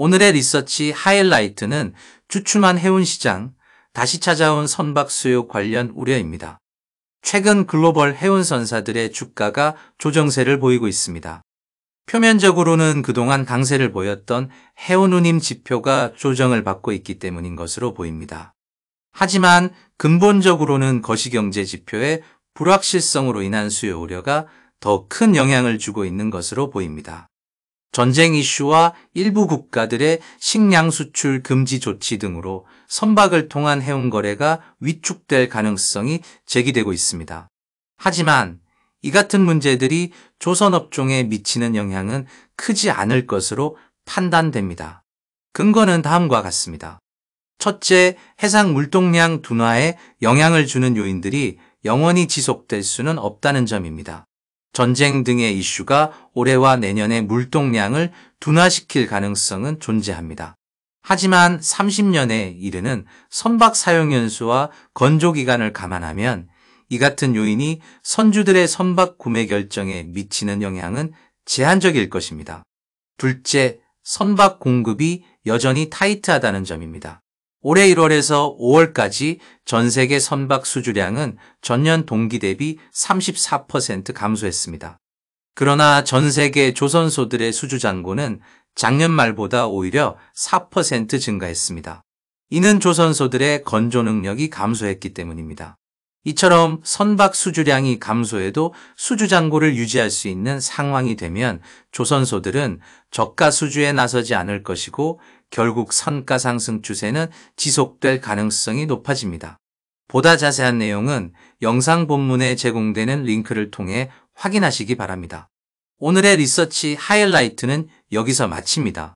오늘의 리서치 하이라이트는 주춤한 해운시장, 다시 찾아온 선박 수요 관련 우려입니다. 최근 글로벌 해운선사들의 주가가 조정세를 보이고 있습니다. 표면적으로는 그동안 강세를 보였던 해운운임 지표가 조정을 받고 있기 때문인 것으로 보입니다. 하지만 근본적으로는 거시경제 지표의 불확실성으로 인한 수요 우려가 더 큰 영향을 주고 있는 것으로 보입니다. 전쟁 이슈와 일부 국가들의 식량 수출 금지 조치 등으로 선박을 통한 해운 거래가 위축될 가능성이 제기되고 있습니다. 하지만 이 같은 문제들이 조선업종에 미치는 영향은 크지 않을 것으로 판단됩니다. 근거는 다음과 같습니다. 첫째, 해상 물동량 둔화에 영향을 주는 요인들이 영원히 지속될 수는 없다는 점입니다. 전쟁 등의 이슈가 올해와 내년의 물동량을 둔화시킬 가능성은 존재합니다. 하지만 30년에 이르는 선박 사용 연수와 건조 기간을 감안하면 이 같은 요인이 선주들의 선박 구매 결정에 미치는 영향은 제한적일 것입니다. 둘째, 선박 공급이 여전히 타이트하다는 점입니다. 올해 1월에서 5월까지 전 세계 선박 수주량은 전년 동기 대비 34% 감소했습니다. 그러나 전 세계 조선소들의 수주 잔고는 작년 말보다 오히려 4% 증가했습니다. 이는 조선소들의 건조 능력이 감소했기 때문입니다. 이처럼 선박 수주량이 감소해도 수주 잔고를 유지할 수 있는 상황이 되면 조선소들은 저가 수주에 나서지 않을 것이고 결국 선가 상승 추세는 지속될 가능성이 높아집니다. 보다 자세한 내용은 영상 본문에 제공되는 링크를 통해 확인하시기 바랍니다. 오늘의 리서치 하이라이트는 여기서 마칩니다.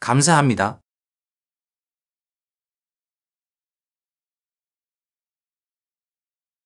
감사합니다.